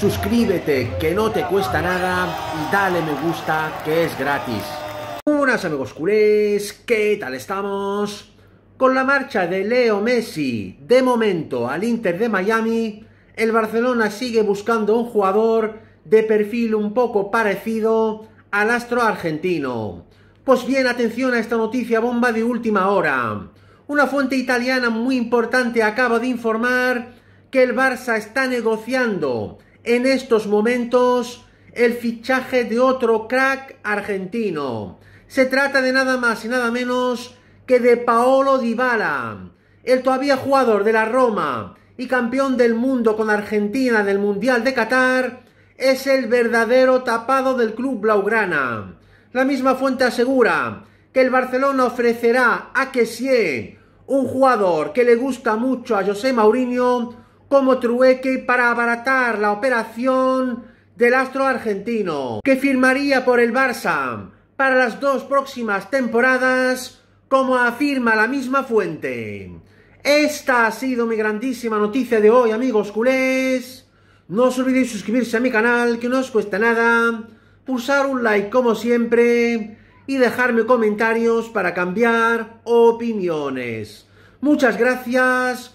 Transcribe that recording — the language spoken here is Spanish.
suscríbete que no te cuesta nada y dale me gusta que es gratis. Buenas amigos curés, ¿qué tal estamos? Con la marcha de Leo Messi de momento al Inter de Miami, el Barcelona sigue buscando un jugador de perfil un poco parecido al astro argentino. Pues bien, atención a esta noticia bomba de última hora. Una fuente italiana muy importante acaba de informar que el Barça está negociando en estos momentos el fichaje de otro crack argentino. Se trata de nada más y nada menos que de Paolo Dybala, el todavía jugador de la Roma y campeón del mundo con Argentina en el Mundial de Qatar, es el verdadero tapado del club blaugrana. La misma fuente asegura que el Barcelona ofrecerá a Kessie, un jugador que le gusta mucho a José Mourinho, como trueque para abaratar la operación del astro argentino, que firmaría por el Barça para las dos próximas temporadas, como afirma la misma fuente. Esta ha sido mi grandísima noticia de hoy, amigos culés. No os olvidéis suscribirse a mi canal, que no os cuesta nada, pulsar un like como siempre y dejarme comentarios para cambiar opiniones. Muchas gracias.